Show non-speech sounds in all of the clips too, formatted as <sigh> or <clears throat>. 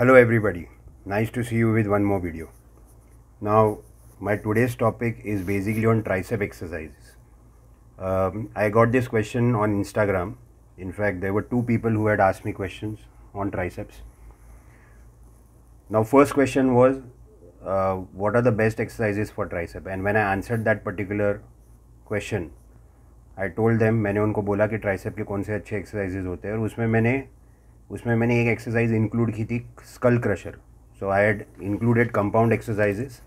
hello everybody nice to see you with one more video now my today's topic is basically on tricep exercises um, i got this question on instagram in fact there were two people who had asked me questions on triceps now first question was uh, what are the best exercises for tricep and when i answered that particular question I told them, मैंने उनको बोला ki tricep के कौन से अच्छे exercises hote hain. Aur usme मैंने उसमें मैंने एक एक्सरसाइज इंक्लूड की थी skull crusher so I had included compound exercises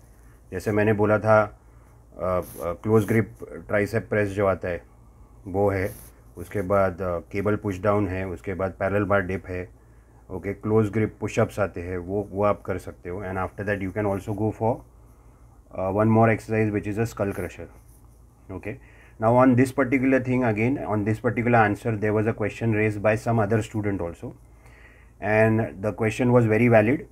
जैसे मैंने बोला था क्लोज ग्रिप ट्राइसेप प्रेस जो आता है वो है उसके बाद केबल पुश डाउन है उसके बाद पैरल बार डिप है ओके क्लोज ग्रिप पुशअप्स आते हैं वो वो आप कर सकते हो and after that you can also go for one more exercise which is a skull crusher okay now on this particular thing again on this particular answer there was a question raised by some other student also and the question was very valid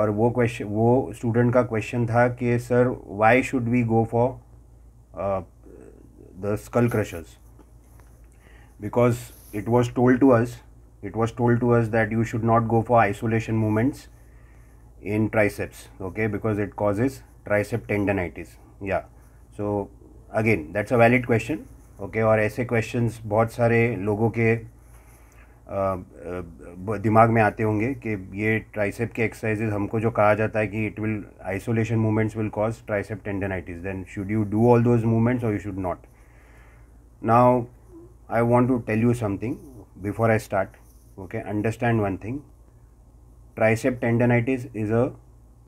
और वो question वो student का question था कि sir why should we go for the skull crushers because it was told to us it was told to us that you should not go for isolation movements in triceps okay because it cause is tricep tendinitis या so again that's a valid question okay और ऐसे question बहुत सारे लोगों के दिमाग में आते होंगे कि ये ट्राइसेप के एक्सरसाइजेज हमको जो कहा जाता है कि it will isolation movements will cause tricep tendinitis then should you do all those movements और you should not now I want to tell you something before I start okay understand one thing tricep a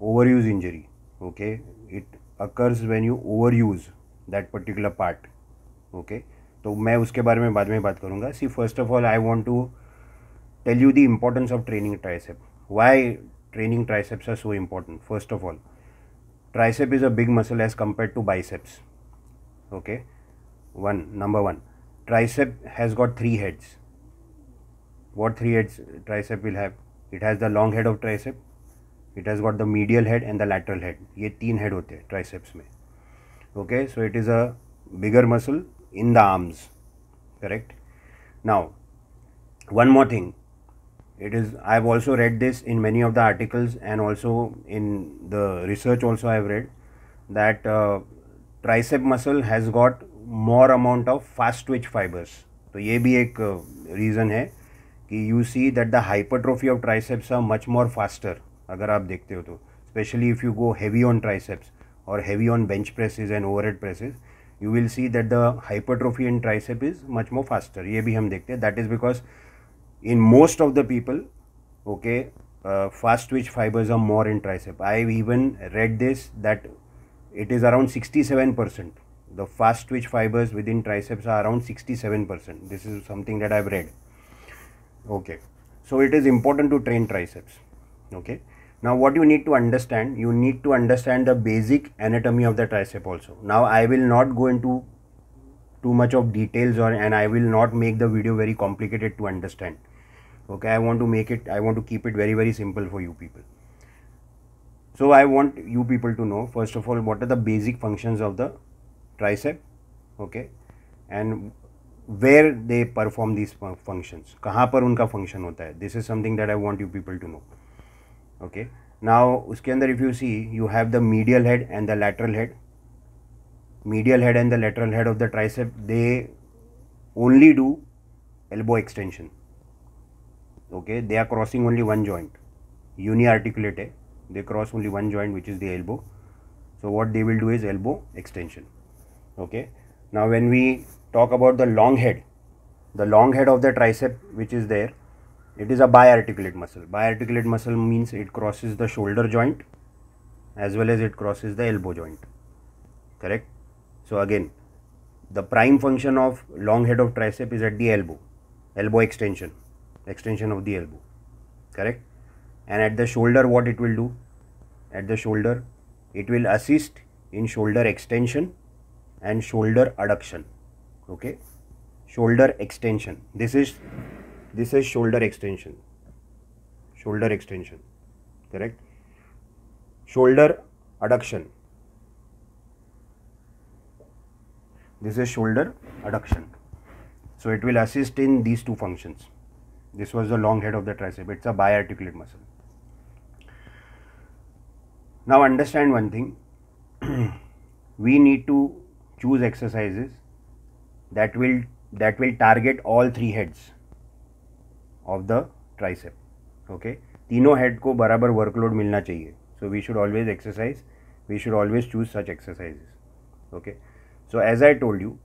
overuse injury okay it occurs when you overuse that particular part okay तो मैं उसके बारे में बाद में बात करूँगा see first of all I want to tell you the importance of training tricep. Why training triceps are so important? First of all, tricep is a big muscle as compared to biceps. Okay, one number one, tricep has got three heads. What three heads tricep will have? It has the long head of tricep, it has got the medial head and the lateral head. ये तीन head होते हैं triceps में. Okay, so it is a bigger muscle in the arms. Correct. Now, one more thing it is i've also read this in many of the articles and also in the research also i've read that uh, tricep muscle has got more amount of fast twitch fibers so ye bhi ek reason hai ki you see that the hypertrophy of triceps are much more faster agar aap dekhte ho to especially if you go heavy on triceps or heavy on bench presses and overhead presses you will see that the hypertrophy in tricep is much more faster ye bhi hum dekhte that is because in most of the people okay uh, fast twitch fibers are more in tricep i've even read this that it is around 67% the fast twitch fibers within triceps are around 67% this is something that i've read okay so it is important to train triceps okay now what you need to understand you need to understand the basic anatomy of the tricep also now i will not go into too much of details or and i will not make the video very complicated to understand okay i want to make it i want to keep it very very simple for you people so i want you people to know first of all what are the basic functions of the tricep okay and where they perform these functions कहाँ पर उनका function होता है this is something that I want you people to know okay now उसके अंदर if you see you have the medial head and the lateral head medial head and the lateral head of the tricep they only do elbow extension okay they are crossing only one joint uniarticulate they cross only one joint which is the elbow so what they will do is elbow extension okay now when we talk about the long head the long head of the tricep which is there it is a biarticulate muscle biarticulate muscle means it crosses the shoulder joint as well as it crosses the elbow joint correct so again the prime function of long head of tricep is at the elbow elbow extension extension of the elbow correct and at the shoulder what it will do at the shoulder it will assist in shoulder extension and shoulder adduction okay shoulder extension this is this is shoulder extension shoulder extension correct shoulder adduction this is shoulder adduction so it will assist in these two functions this was the long head of the tricep. It's a biarticulate muscle. Now understand one thing. <clears throat> we need to choose exercises that will that will target all three heads of the tricep. Okay. तीनों head को बराबर workload मिलना चाहिए so we should always exercise we should always choose such exercises okay so as I told you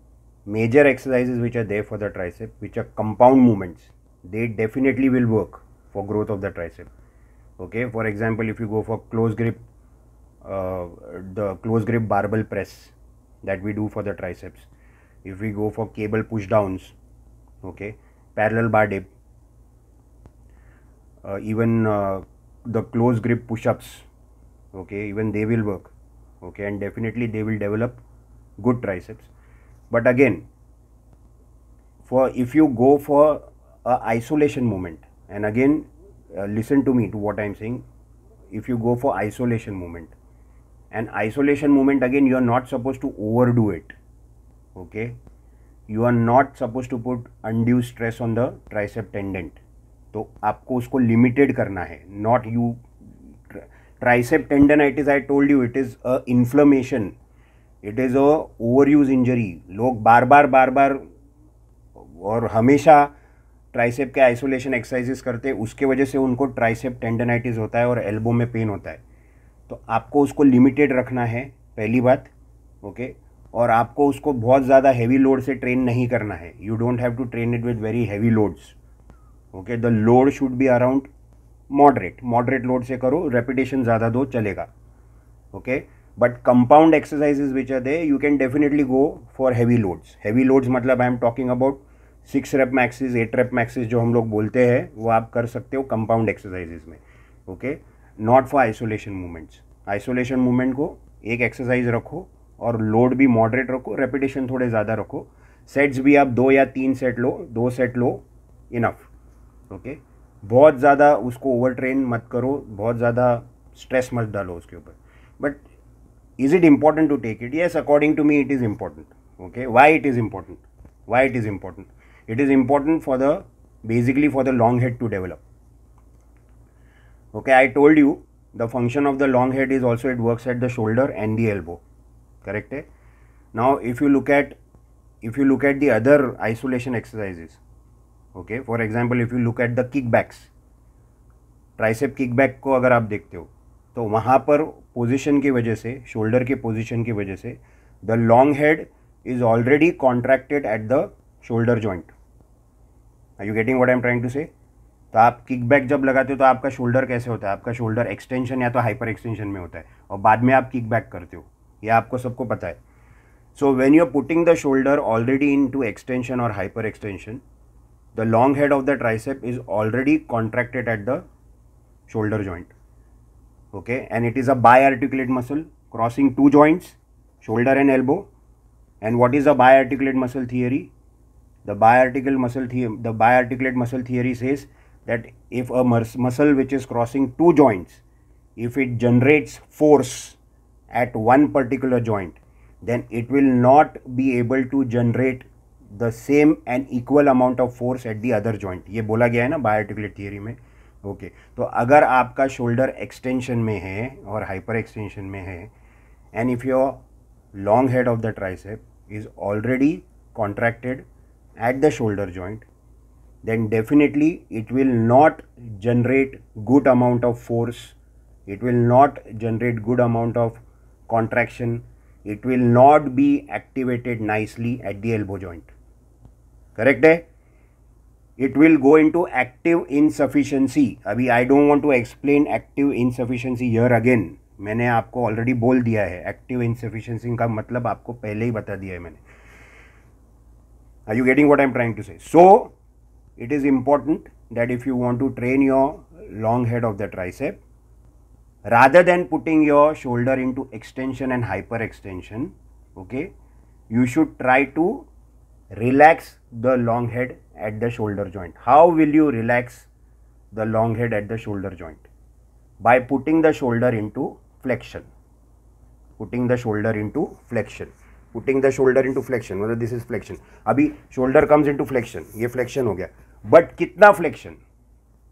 major exercises which are there for the tricep which are compound movements they definitely will work for growth of the tricep okay for example if you go for close grip uh, the close grip barbell press that we do for the triceps if we go for cable push downs okay parallel bar dip uh, even uh, the close grip push ups okay even they will work okay and definitely they will develop good triceps but again for if you go for a isolation moment and again uh, listen to me to what i am saying if you go for isolation moment and isolation moment again you are not supposed to overdo it okay you are not suppose to put undue stress on the tricep tendon तो आपको उसको limited करना है not you tricep tendinitis I told you it is a inflammation it is a overuse injury लोग बार बार बार बार और हमेशा tricep के आइसोलेशन एक्सरसाइजेस करते हैं उसके वजह से उनको ट्राइसेप टेंडनाइटिस होता है और एल्बो में पेन होता है तो आपको उसको लिमिटेड रखना है पहली बात ओके और आपको उसको बहुत ज़्यादा हैवी लोड से ट्रेन नहीं करना है you don't have to train it with very heavy loads okay the load should be around moderate moderate load से करो रेपिटेशन ज़्यादा दो चलेगा okay but compound exercises which are they you can definitely go for heavy loads heavy loads मतलब I am talking about six rep maxes eight rep maxes जो हम लोग बोलते हैं वो आप कर सकते हो कंपाउंड एक्सरसाइजेज में okay not for isolation movements isolation movement को एक एक्सरसाइज रखो और लोड भी मॉडरेट रखो रेपिटेशन थोड़े ज़्यादा रखो सेट्स भी आप दो या तीन सेट लो दो सेट लो इनफ ओके बहुत ज़्यादा उसको ओवर ट्रेन मत करो बहुत ज़्यादा स्ट्रेस मत डालो उसके ऊपर but is it important to take it yes according to me it is important okay why it is important why it is important it is important for the basically for the long head to develop okay i told you the function of the long head is also it works at the shoulder and the elbow correct hai? now if you look at if you look at the other isolation exercises okay for example if you look at the kickbacks tricep kickback को अगर आप देखते हो तो वहाँ पर position की वजह से शोल्डर के पोजीशन की वजह से the long head is already contracted at the shoulder joint are you getting what I am trying to say तो आप किक बैक जब लगाते हो तो आपका शोल्डर कैसे होता है आपका शोल्डर एक्सटेंशन या तो हाइपर एक्सटेंशन में होता है और बाद में आप किक बैक करते हो यह आपको सबको पता है so when you are putting the shoulder already into extension और hyper extension the long head of the tricep is already contracted at the shoulder joint okay and it is a bi articulate muscle crossing two joints shoulder and elbow and what is a bi articulate muscle theory The biarticular muscle, the biarticulate muscle theory says that if a muscle which is crossing two joints, if it generates force at one particular joint, then it will not be able to generate the same and equal amount of force at the other joint ye bola gaya hai na biarticulate theory mein okay okay. तो अगर आपका shoulder extension में है और hyper extension में है and if your long head of the tricep is already contracted at the shoulder joint then definitely it will not generate good amount of force it will not generate good amount of contraction it will not be activated nicely at the elbow joint correct hai? it will go into active insufficiency abhi I don't want to explain active insufficiency here again मैंने आपको already बोल दिया है active insufficiency का मतलब आपको पहले ही बता दिया है मैंने Are you getting what I'm trying to say? So, it is important that if you want to train your long head of the tricep, rather than putting your shoulder into extension and hyperextension, okay, you should try to relax the long head at the shoulder joint. How will you relax the long head at the shoulder joint? By putting the shoulder into flexion. Putting the shoulder into flexion. Putting the shoulder into flexion मतलब this is flexion अभी shoulder comes into flexion ये flexion हो गया but कितना flexion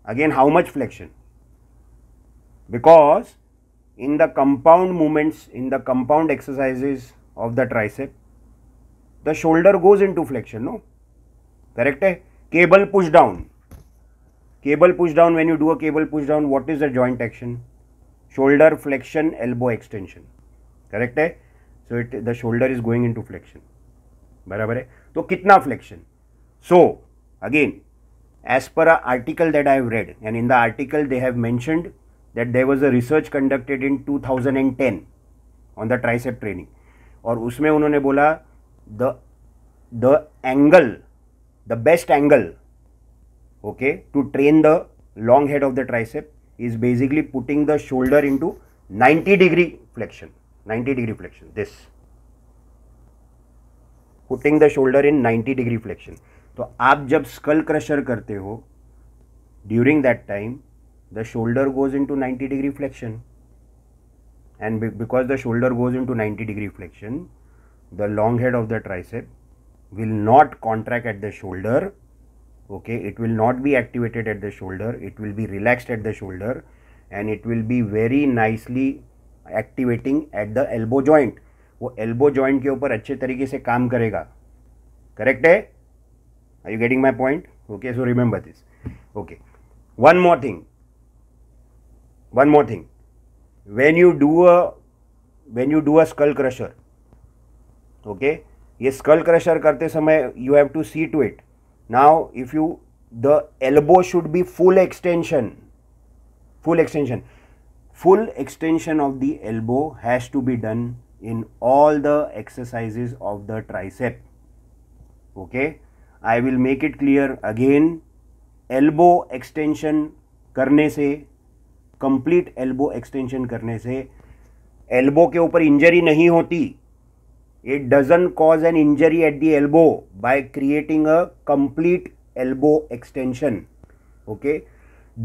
again how much flexion because in the compound movements in the compound exercises of the tricep the shoulder goes into flexion no correct है cable push down cable push down when you do a cable push down what is the joint action shoulder flexion elbow extension correct है so it the shoulder is going into flexion बराबर है तो कितना flexion so again as per a article that I have read and in the article they have mentioned that there was a research conducted in two thousand and ten on the tricep training और उसमें उन्होंने बोला the the angle the best angle okay to train the long head of the tricep is basically putting the shoulder into ninety degree flexion 90 degree flexion this putting the shoulder in 90 degree flexion तो आप जब school crusher करते हो during that time the shoulder goes into ninety degree flexion and because the shoulder goes into ninety degree flexion the long head of the tricep will not contract at the shoulder okay it will not be activated at the shoulder it will be relaxed at the shoulder and it will be very nicely activating at the elbow joint वो elbow joint के ऊपर अच्छे तरीके से काम करेगा correct है are you getting my point okay so remember this okay one more thing one more thing when you do a when you do a skull crusher okay ये स्कल क्रशर करते समय you have to see to it now if you the elbow should be full extension full extension full extension of the elbow has to be done in all the exercises of the tricep okay i will make it clear again elbow extension करने से complete elbow extension करने से elbow के ऊपर injury नहीं होती it doesn't cause an injury at the elbow by creating a complete elbow extension okay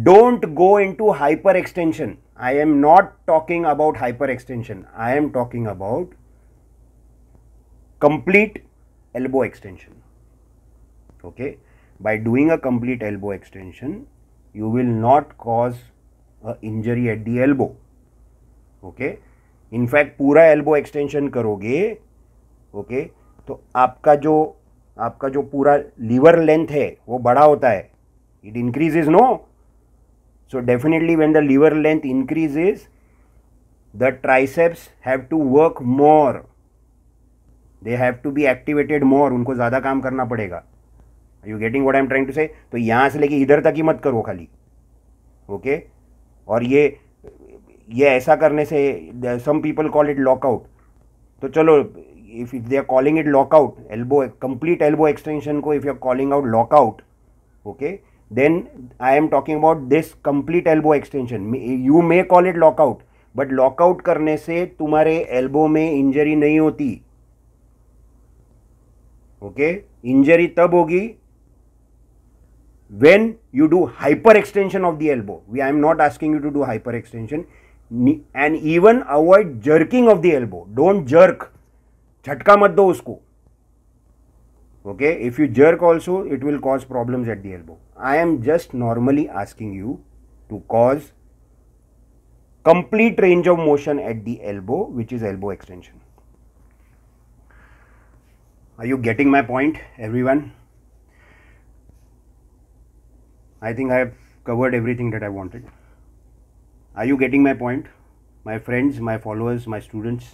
don't go into hyper extension I am not talking about hyperextension. I am talking about complete elbow extension. Okay. By doing a complete elbow extension, you will not cause a injury at the elbow. Okay. In fact पूरा elbow extension करोगे okay okay, तो आपका जो आपका जो पूरा liver length है वो बड़ा होता है it increase is no So definitely when the lever length increases, the triceps have to work more. They have to be activated more. उनको ज़्यादा काम करना पड़ेगा you getting what I am trying to say तो यहाँ से लेके इधर तक ही मत करो खाली ओके okay? और ये ये ऐसा करने से some people call it lockout तो चलो if if they are calling it lockout elbow complete elbow extension को if you are calling out lockout okay then I am talking about this complete elbow extension. You may call it lockout, but lockout करने से तुम्हारे elbow में injury नहीं होती okay injury तब होगी when you do hyper extension of the elbow. We, I am not asking you to do hyper extension and even avoid jerking of the elbow. Don't jerk. झटका मत दो उसको okay if you jerk also it will cause problems at the elbow I am just normally asking you to cause complete range of motion at the elbow which is elbow extension. Are you getting my point everyone? I think I have covered everything that I wanted. Are you getting my point? My friends, my followers, my students.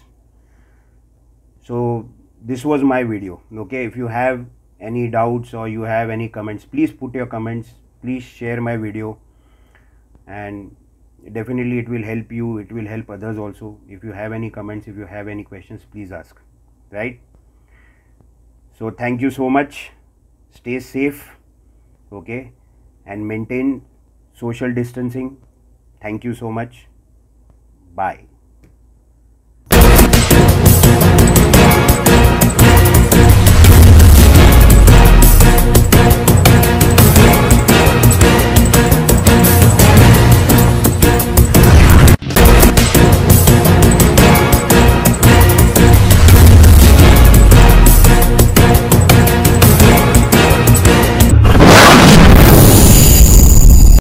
So this was my video. Okay, if you have any doubts or you have any comments please put your comments please share my video and definitely it will help you it will help others also if you have any comments if you have any questions please ask right so thank you so much stay safe okay and maintain social distancing thank you so much bye